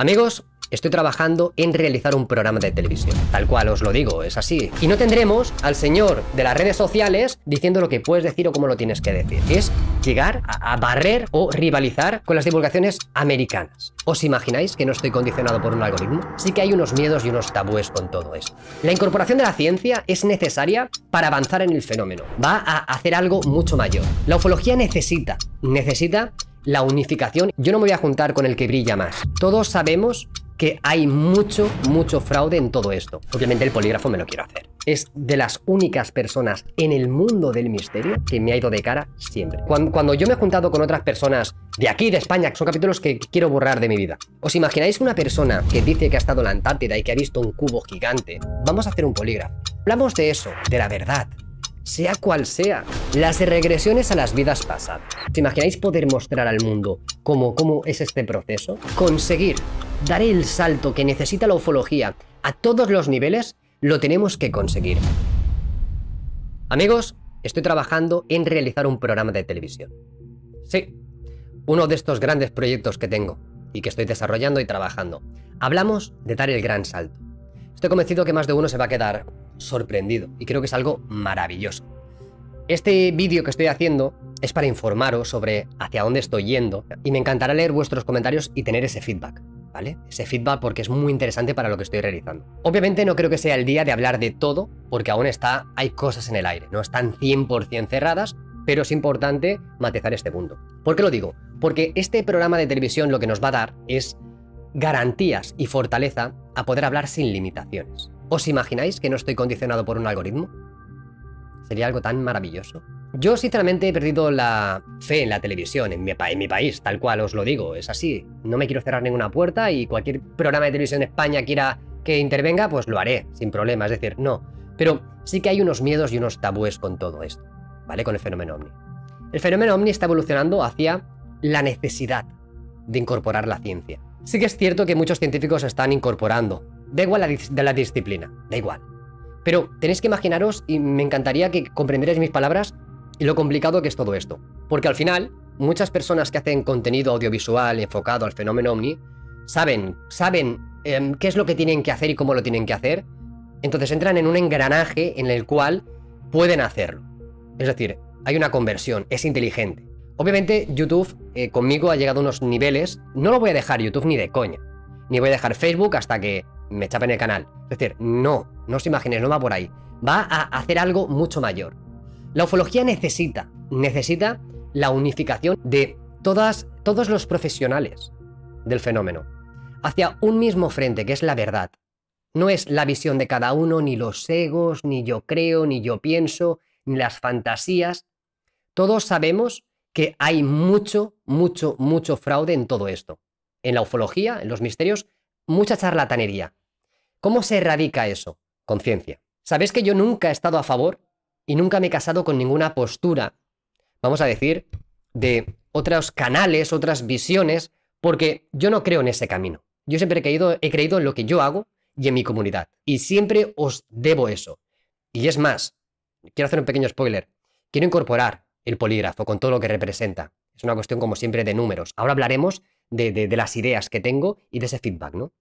Amigos, estoy trabajando en realizar un programa de televisión. Tal cual os lo digo, es así. Y no tendremos al señor de las redes sociales diciendo lo que puedes decir o cómo lo tienes que decir. Es llegar a, barrer o rivalizar con las divulgaciones americanas. ¿Os imagináis que no estoy condicionado por un algoritmo? Sí que hay unos miedos y unos tabúes con todo eso. La incorporación de la ciencia es necesaria para avanzar en el fenómeno. Va a hacer algo mucho mayor. La ufología necesita, necesita la unificación. Yo no me voy a juntar con el que brilla más. Todos sabemos que hay mucho, mucho fraude en todo esto. Obviamente el polígrafo me lo quiero hacer. Es de las únicas personas en el mundo del misterio que me ha ido de cara siempre. Cuando, yo me he juntado con otras personas de aquí, de España, que son capítulos que quiero borrar de mi vida. ¿Os imagináis una persona que dice que ha estado en la Antártida y que ha visto un cubo gigante? Vamos a hacer un polígrafo. Hablamos de eso, de la verdad, sea cual sea. Las regresiones a las vidas pasadas. ¿Se imagináis poder mostrar al mundo cómo, cómo es este proceso? Conseguir dar el salto que necesita la ufología a todos los niveles, lo tenemos que conseguir. Amigos, estoy trabajando en realizar un programa de televisión. Sí, uno de estos grandes proyectos que tengo y que estoy desarrollando y trabajando. Hablamos de dar el gran salto. Estoy convencido que más de uno se va a quedar sorprendido y creo que es algo maravilloso. Este vídeo que estoy haciendo es para informaros sobre hacia dónde estoy yendo y me encantará leer vuestros comentarios y tener ese feedback. ¿Vale? Ese feedback porque es muy interesante para lo que estoy realizando. Obviamente no creo que sea el día de hablar de todo porque aún está, hay cosas en el aire, no están 100% cerradas, pero es importante matezar este punto. ¿Por qué lo digo? Porque este programa de televisión lo que nos va a dar es garantías y fortaleza a poder hablar sin limitaciones. ¿Os imagináis que no estoy condicionado por un algoritmo? Sería algo tan maravilloso. Yo sinceramente he perdido la fe en la televisión, en mi, país, tal cual os lo digo, es así. No me quiero cerrar ninguna puerta y cualquier programa de televisión de España quiera que intervenga, pues lo haré, sin problema, es decir, no. Pero sí que hay unos miedos y unos tabúes con todo esto, ¿vale? Con el fenómeno ovni. El fenómeno ovni está evolucionando hacia la necesidad de incorporar la ciencia. Sí que es cierto que muchos científicos están incorporando Da igual la de la disciplina, da igual. Pero tenéis que imaginaros, y me encantaría que comprendierais mis palabras, y lo complicado que es todo esto. Porque al final, muchas personas que hacen contenido audiovisual enfocado al fenómeno ovni, saben, saben em, qué es lo que tienen que hacer y cómo lo tienen que hacer. Entonces entran en un engranaje en el cual pueden hacerlo. Es decir, hay una conversión, es inteligente. Obviamente YouTube eh, conmigo ha llegado a unos niveles, no lo voy a dejar YouTube ni de coña, ni voy a dejar Facebook hasta que me en el canal. Es decir, no, no os imaginéis, no va por ahí. Va a hacer algo mucho mayor. La ufología necesita, necesita la unificación de todas, todos los profesionales del fenómeno hacia un mismo frente, que es la verdad. No es la visión de cada uno, ni los egos, ni yo creo, ni yo pienso, ni las fantasías. Todos sabemos que hay mucho, mucho, mucho fraude en todo esto. En la ufología, en los misterios, mucha charlatanería. ¿Cómo se erradica eso? Conciencia. ¿Sabéis que yo nunca he estado a favor y nunca me he casado con ninguna postura, vamos a decir, de otros canales, otras visiones, porque yo no creo en ese camino. Yo siempre he creído, en lo que yo hago y en mi comunidad. Y siempre os debo eso. Y es más, quiero hacer un pequeño spoiler. Quiero incorporar el polígrafo con todo lo que representa. Es una cuestión como siempre de números. Ahora hablaremos de las ideas que tengo y de ese feedback, ¿no?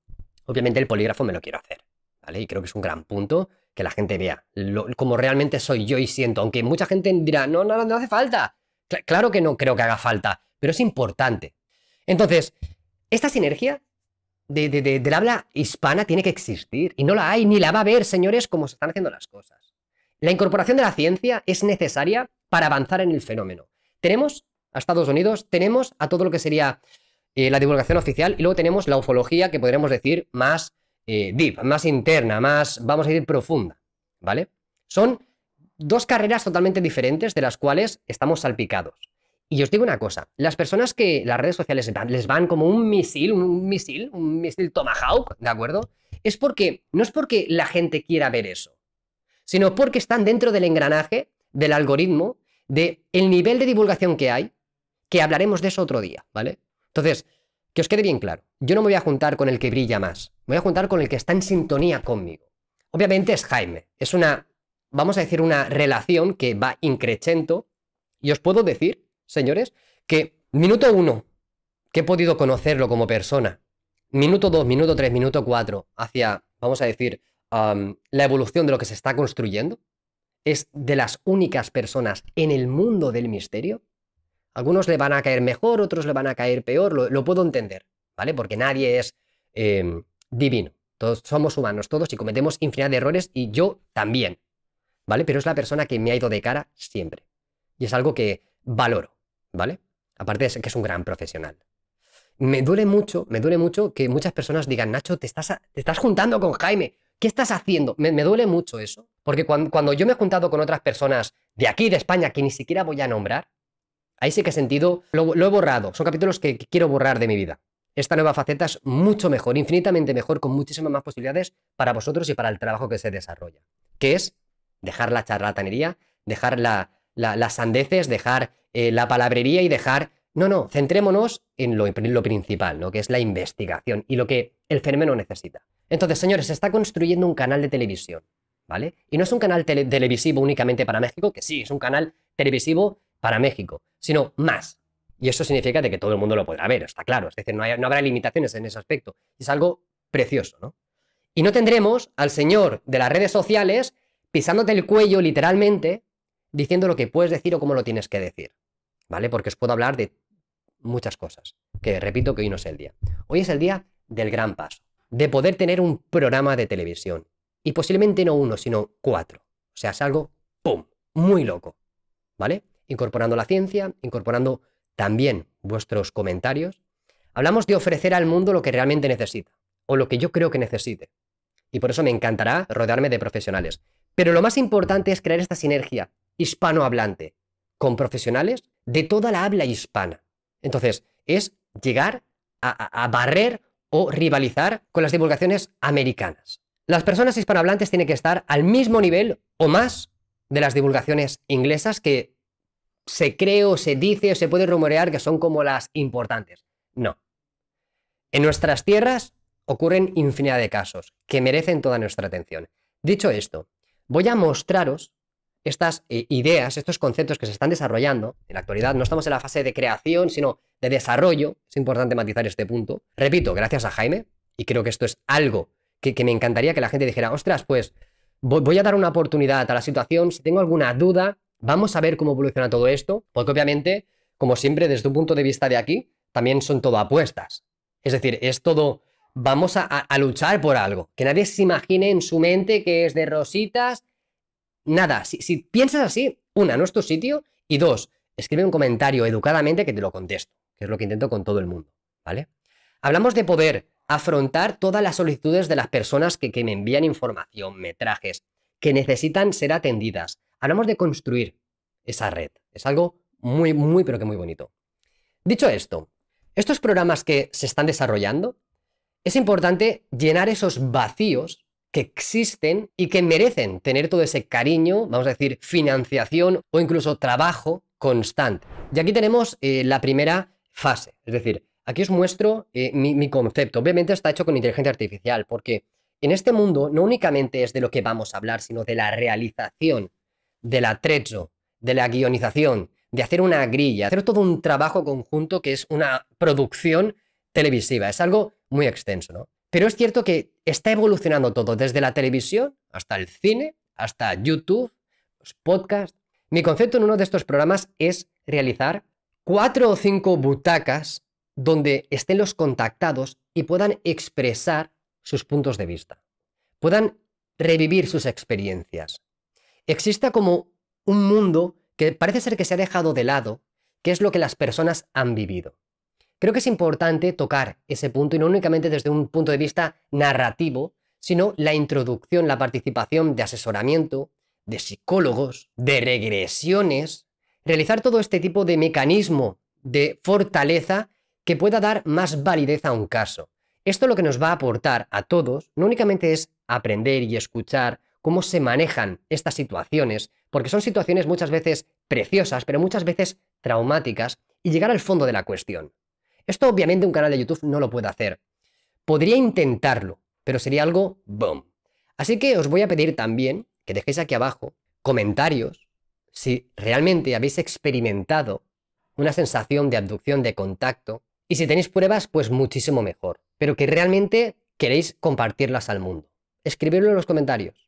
Obviamente el polígrafo me lo quiero hacer, ¿vale? Y creo que es un gran punto que la gente vea cómo como realmente soy yo y siento, aunque mucha gente dirá, no, no, no hace falta. claro que no creo que haga falta, pero es importante. Entonces, esta sinergia del habla hispana tiene que existir y no la hay, ni la va a ver, señores, como se están haciendo las cosas. La incorporación de la ciencia es necesaria para avanzar en el fenómeno. Tenemos a Estados Unidos, tenemos a todo lo que sería eh, la divulgación oficial y luego tenemos la ufología que podremos decir más eh, deep, más interna, más, vamos a decir, profunda, ¿vale? Son dos carreras totalmente diferentes de las cuales estamos salpicados. Y os digo una cosa, las personas que las redes sociales les van como un misil, un misil, un misil Tomahawk, ¿de acuerdo? Es porque, no es porque la gente quiera ver eso, sino porque están dentro del engranaje, del algoritmo, del el nivel de divulgación que hay, que hablaremos de eso otro día, ¿vale? Entonces, que os quede bien claro, yo no me voy a juntar con el que brilla más, me voy a juntar con el que está en sintonía conmigo. Obviamente es Jaime, es una, vamos a decir, una relación que va increchento y os puedo decir, señores, que minuto uno, que he podido conocerlo como persona, minuto dos, minuto tres, minuto cuatro, hacia, vamos a decir, la evolución de lo que se está construyendo, es de las únicas personas en el mundo del misterio algunos le van a caer mejor, otros le van a caer peor, lo, puedo entender, ¿vale? Porque nadie es em, divino. Todos somos humanos, todos, y cometemos infinidad de errores, y yo también, ¿vale? Pero es la persona que me ha ido de cara siempre. Y es algo que valoro, ¿vale? Aparte de que es un gran profesional. Me duele mucho, me duele mucho que muchas personas digan, Nacho, te estás, te estás juntando con Jaime, ¿qué estás haciendo? Me, duele mucho eso, porque cuando, yo me he juntado con otras personas de aquí, de España, que ni siquiera voy a nombrar, Ahí sí que he sentido, lo, he borrado, son capítulos que, quiero borrar de mi vida. Esta nueva faceta es mucho mejor, infinitamente mejor, con muchísimas más posibilidades para vosotros y para el trabajo que se desarrolla, que es dejar la charlatanería, dejar las sandeces, dejar eh, la palabrería y dejar... No, no, centrémonos en lo, en lo principal, ¿no? que es la investigación y lo que el fenómeno necesita. Entonces, señores, se está construyendo un canal de televisión, ¿vale? Y no es un canal televisivo únicamente para México, que sí, es un canal televisivo para México, sino más. Y eso significa de que todo el mundo lo podrá ver, está claro. Es decir, no, no habrá limitaciones en ese aspecto. Es algo precioso, ¿no? Y no tendremos al señor de las redes sociales pisándote el cuello literalmente, diciendo lo que puedes decir o cómo lo tienes que decir, ¿vale? Porque os puedo hablar de muchas cosas, que repito que hoy no es el día. Hoy es el día del gran paso, de poder tener un programa de televisión. Y posiblemente no uno, sino cuatro. O sea, es algo, ¡pum!, muy loco, ¿vale? incorporando la ciencia, incorporando también vuestros comentarios. Hablamos de ofrecer al mundo lo que realmente necesita, o lo que yo creo que necesite. Y por eso me encantará rodearme de profesionales. Pero lo más importante es crear esta sinergia hispanohablante con profesionales de toda la habla hispana. Entonces, es llegar a, barrer o rivalizar con las divulgaciones americanas. Las personas hispanohablantes tienen que estar al mismo nivel o más de las divulgaciones inglesas que se cree o se dice o se puede rumorear que son como las importantes. No. En nuestras tierras ocurren infinidad de casos que merecen toda nuestra atención. Dicho esto, voy a mostraros estas eh, ideas, estos conceptos que se están desarrollando. En la actualidad no estamos en la fase de creación, sino de desarrollo. Es importante matizar este punto. Repito, gracias a Jaime, y creo que esto es algo que, que me encantaría que la gente dijera, ostras, pues voy a dar una oportunidad a la situación, si tengo alguna duda, Vamos a ver cómo evoluciona todo esto, porque obviamente, como siempre, desde un punto de vista de aquí, también son todo apuestas. Es decir, es todo, vamos a, luchar por algo. Que nadie se imagine en su mente que es de rositas. Nada, si, piensas así, una, no es tu sitio, y dos, escribe un comentario educadamente que te lo contesto, que es lo que intento con todo el mundo, ¿vale? Hablamos de poder afrontar todas las solicitudes de las personas que, que me envían información, metrajes, que necesitan ser atendidas, Hablamos de construir esa red. Es algo muy, muy, pero que muy bonito. Dicho esto, estos programas que se están desarrollando, es importante llenar esos vacíos que existen y que merecen tener todo ese cariño, vamos a decir, financiación o incluso trabajo constante. Y aquí tenemos eh, la primera fase, es decir, aquí os muestro eh, mi, concepto. Obviamente está hecho con inteligencia artificial, porque en este mundo no únicamente es de lo que vamos a hablar, sino de la realización del atrecho, de la guionización, de hacer una grilla, hacer todo un trabajo conjunto que es una producción televisiva. Es algo muy extenso, ¿no? Pero es cierto que está evolucionando todo, desde la televisión hasta el cine, hasta YouTube, los podcasts. Mi concepto en uno de estos programas es realizar cuatro o cinco butacas donde estén los contactados y puedan expresar sus puntos de vista, puedan revivir sus experiencias, exista como un mundo que parece ser que se ha dejado de lado, que es lo que las personas han vivido. Creo que es importante tocar ese punto y no únicamente desde un punto de vista narrativo, sino la introducción, la participación de asesoramiento, de psicólogos, de regresiones, realizar todo este tipo de mecanismo de fortaleza que pueda dar más validez a un caso. Esto lo que nos va a aportar a todos no únicamente es aprender y escuchar cómo se manejan estas situaciones, porque son situaciones muchas veces preciosas, pero muchas veces traumáticas, y llegar al fondo de la cuestión. Esto obviamente un canal de YouTube no lo puede hacer. Podría intentarlo, pero sería algo boom. Así que os voy a pedir también que dejéis aquí abajo comentarios si realmente habéis experimentado una sensación de abducción de contacto y si tenéis pruebas, pues muchísimo mejor, pero que realmente queréis compartirlas al mundo. Escribidlo en los comentarios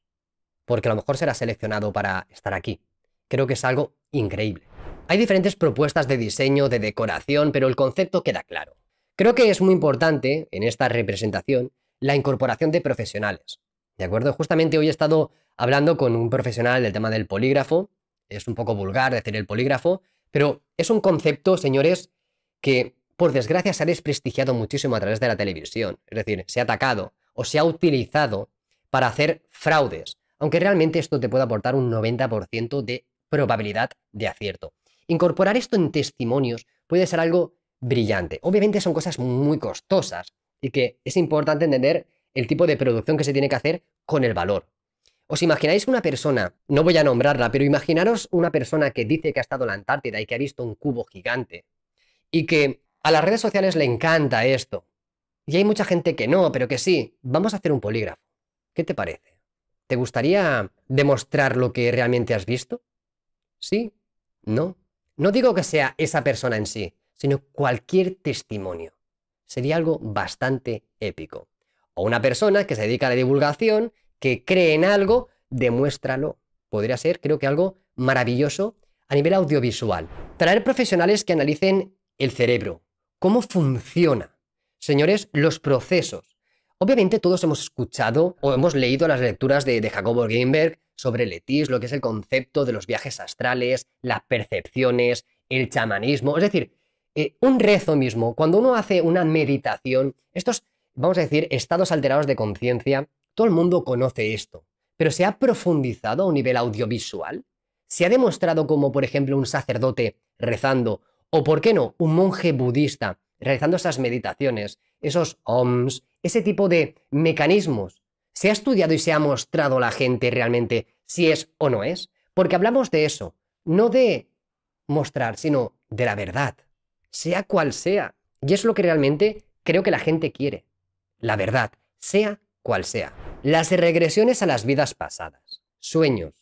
porque a lo mejor será seleccionado para estar aquí. Creo que es algo increíble. Hay diferentes propuestas de diseño, de decoración, pero el concepto queda claro. Creo que es muy importante en esta representación la incorporación de profesionales. ¿De acuerdo? Justamente hoy he estado hablando con un profesional del tema del polígrafo. Es un poco vulgar decir el polígrafo, pero es un concepto, señores, que por desgracia se ha desprestigiado muchísimo a través de la televisión. Es decir, se ha atacado o se ha utilizado para hacer fraudes, aunque realmente esto te puede aportar un 90% de probabilidad de acierto. Incorporar esto en testimonios puede ser algo brillante. Obviamente son cosas muy costosas y que es importante entender el tipo de producción que se tiene que hacer con el valor. ¿Os imagináis una persona, no voy a nombrarla, pero imaginaros una persona que dice que ha estado en la Antártida y que ha visto un cubo gigante y que a las redes sociales le encanta esto. Y hay mucha gente que no, pero que sí, vamos a hacer un polígrafo. ¿Qué te parece? ¿Te gustaría demostrar lo que realmente has visto? ¿Sí? ¿No? No digo que sea esa persona en sí, sino cualquier testimonio. Sería algo bastante épico. O una persona que se dedica a la divulgación, que cree en algo, demuéstralo. Podría ser, creo que algo maravilloso a nivel audiovisual. Traer profesionales que analicen el cerebro, cómo funciona. Señores, los procesos. Obviamente todos hemos escuchado o hemos leído las lecturas de, Jacobo Greenberg sobre el lo que es el concepto de los viajes astrales, las percepciones, el chamanismo. Es decir, eh, un rezo mismo, cuando uno hace una meditación, estos, vamos a decir, estados alterados de conciencia, todo el mundo conoce esto, pero se ha profundizado a un nivel audiovisual. Se ha demostrado como, por ejemplo, un sacerdote rezando, o por qué no, un monje budista realizando esas meditaciones, esos OMS, ese tipo de mecanismos. ¿Se ha estudiado y se ha mostrado a la gente realmente si es o no es? Porque hablamos de eso, no de mostrar, sino de la verdad, sea cual sea. Y es lo que realmente creo que la gente quiere. La verdad, sea cual sea. Las regresiones a las vidas pasadas, sueños,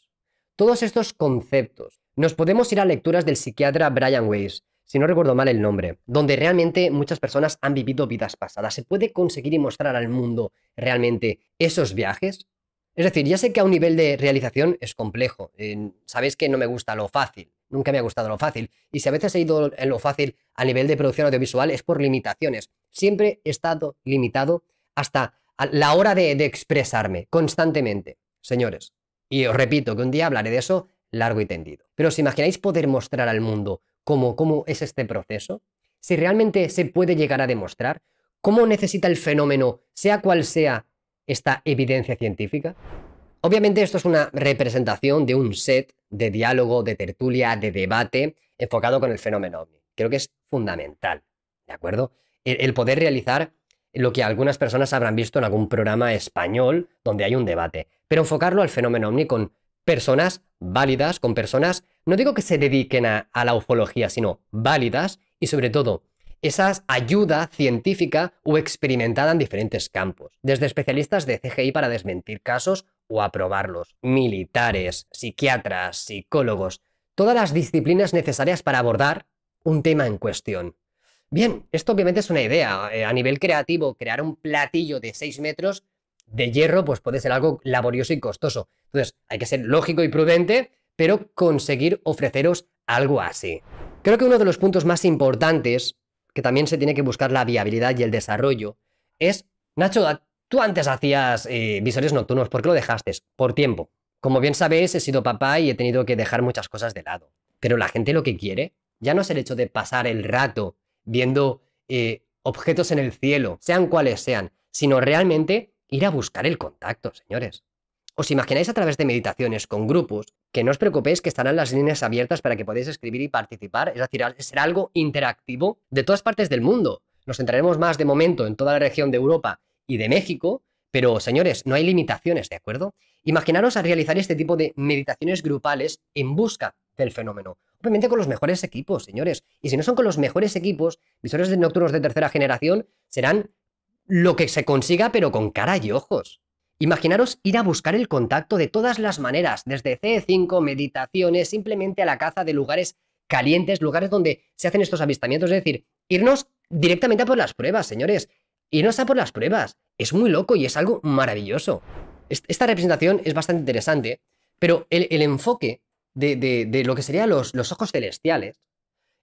todos estos conceptos. Nos podemos ir a lecturas del psiquiatra Brian Weiss, si no recuerdo mal el nombre, donde realmente muchas personas han vivido vidas pasadas. ¿Se puede conseguir y mostrar al mundo realmente esos viajes? Es decir, ya sé que a un nivel de realización es complejo. Eh, sabéis que no me gusta lo fácil, nunca me ha gustado lo fácil. Y si a veces he ido en lo fácil a nivel de producción audiovisual es por limitaciones. Siempre he estado limitado hasta la hora de, expresarme constantemente, señores. Y os repito que un día hablaré de eso largo y tendido. Pero si imagináis poder mostrar al mundo cómo, es este proceso, si realmente se puede llegar a demostrar, cómo necesita el fenómeno, sea cual sea esta evidencia científica. Obviamente esto es una representación de un set de diálogo, de tertulia, de debate enfocado con el fenómeno ovni. Creo que es fundamental, ¿de acuerdo? El, el poder realizar lo que algunas personas habrán visto en algún programa español donde hay un debate, pero enfocarlo al fenómeno ovni con personas válidas, con personas no digo que se dediquen a, la ufología, sino válidas y sobre todo esas ayuda científica o experimentada en diferentes campos, desde especialistas de CGI para desmentir casos o aprobarlos, militares, psiquiatras, psicólogos, todas las disciplinas necesarias para abordar un tema en cuestión. Bien, esto obviamente es una idea. Eh, a nivel creativo, crear un platillo de 6 metros de hierro pues puede ser algo laborioso y costoso. Entonces, hay que ser lógico y prudente pero conseguir ofreceros algo así. Creo que uno de los puntos más importantes, que también se tiene que buscar la viabilidad y el desarrollo, es, Nacho, tú antes hacías eh, visores nocturnos, ¿por qué lo dejaste? Por tiempo. Como bien sabéis, he sido papá y he tenido que dejar muchas cosas de lado. Pero la gente lo que quiere ya no es el hecho de pasar el rato viendo eh, objetos en el cielo, sean cuales sean, sino realmente ir a buscar el contacto, señores. ¿Os imagináis a través de meditaciones con grupos? Que no os preocupéis que estarán las líneas abiertas para que podáis escribir y participar. Es decir, será algo interactivo de todas partes del mundo. Nos centraremos más de momento en toda la región de Europa y de México, pero señores, no hay limitaciones, ¿de acuerdo? Imaginaros a realizar este tipo de meditaciones grupales en busca del fenómeno. Obviamente con los mejores equipos, señores. Y si no son con los mejores equipos, visores de nocturnos de tercera generación serán lo que se consiga, pero con cara y ojos. Imaginaros ir a buscar el contacto de todas las maneras, desde c 5 meditaciones, simplemente a la caza de lugares calientes, lugares donde se hacen estos avistamientos. Es decir, irnos directamente a por las pruebas, señores. Irnos a por las pruebas. Es muy loco y es algo maravilloso. Esta representación es bastante interesante, pero el, enfoque de, lo que serían los, ojos celestiales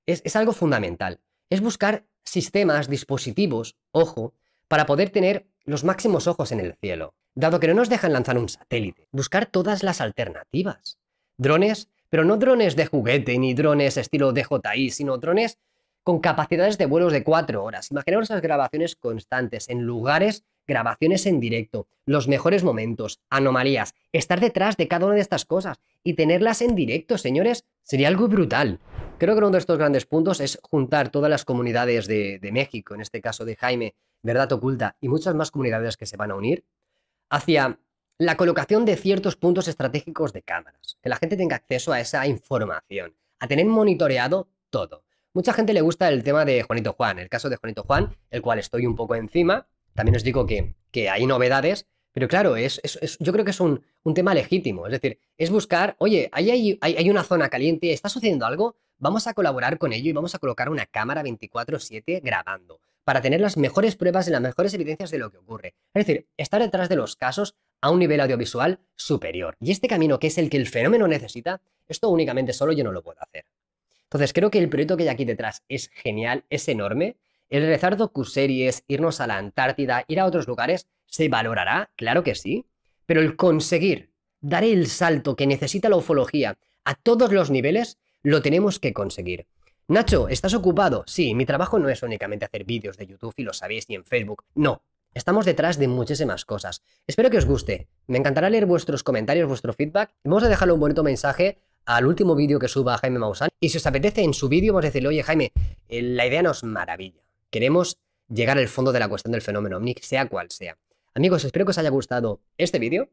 es algo fundamental. Es buscar sistemas, dispositivos, ojo, para poder tener los máximos ojos en el cielo, dado que no nos dejan lanzar un satélite, buscar todas las alternativas. Drones, pero no drones de juguete ni drones estilo DJI, sino drones con capacidades de vuelos de 4 horas. Imaginemos esas grabaciones constantes en lugares, grabaciones en directo, los mejores momentos, anomalías, estar detrás de cada una de estas cosas y tenerlas en directo, señores, sería algo brutal. Creo que uno de estos grandes puntos es juntar todas las comunidades de, de México, en este caso de Jaime, Verdad Oculta y muchas más comunidades que se van a unir hacia la colocación de ciertos puntos estratégicos de cámaras, que la gente tenga acceso a esa información, a tener monitoreado todo. Mucha gente le gusta el tema de Juanito Juan, el caso de Juanito Juan, el cual estoy un poco encima. También os digo que, que hay novedades, pero claro, es, yo creo que es un, un, tema legítimo. Es decir, es buscar, oye, ahí hay, hay, hay, una zona caliente, está sucediendo algo, vamos a colaborar con ello y vamos a colocar una cámara 24-7 grabando para tener las mejores pruebas y las mejores evidencias de lo que ocurre. Es decir, estar detrás de los casos a un nivel audiovisual superior. Y este camino, que es el que el fenómeno necesita, esto únicamente solo yo no lo puedo hacer. Entonces, creo que el proyecto que hay aquí detrás es genial, es enorme. El realizar docuseries, irnos a la Antártida, ir a otros lugares, se valorará, claro que sí, pero el conseguir dar el salto que necesita la ufología a todos los niveles, lo tenemos que conseguir. Nacho, ¿estás ocupado? Sí, mi trabajo no es únicamente hacer vídeos de YouTube y lo sabéis ni en Facebook. No, estamos detrás de muchísimas cosas. Espero que os guste. Me encantará leer vuestros comentarios, vuestro feedback. Vamos a dejarle un bonito mensaje al último vídeo que suba Jaime Maussan. Y si os apetece en su vídeo, vamos a decirle, oye Jaime, eh, la idea nos maravilla. Queremos llegar al fondo de la cuestión del fenómeno Omnic, sea cual sea. Amigos, espero que os haya gustado este vídeo.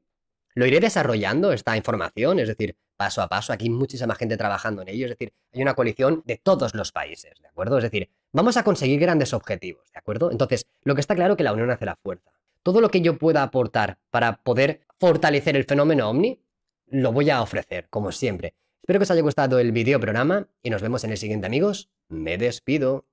Lo iré desarrollando esta información, es decir, paso a paso. Aquí hay muchísima gente trabajando en ello, es decir, hay una coalición de todos los países, ¿de acuerdo? Es decir, vamos a conseguir grandes objetivos, ¿de acuerdo? Entonces, lo que está claro es que la unión hace la fuerza. Todo lo que yo pueda aportar para poder fortalecer el fenómeno OVNI, lo voy a ofrecer, como siempre. Espero que os haya gustado el video programa y nos vemos en el siguiente, amigos. Me despido.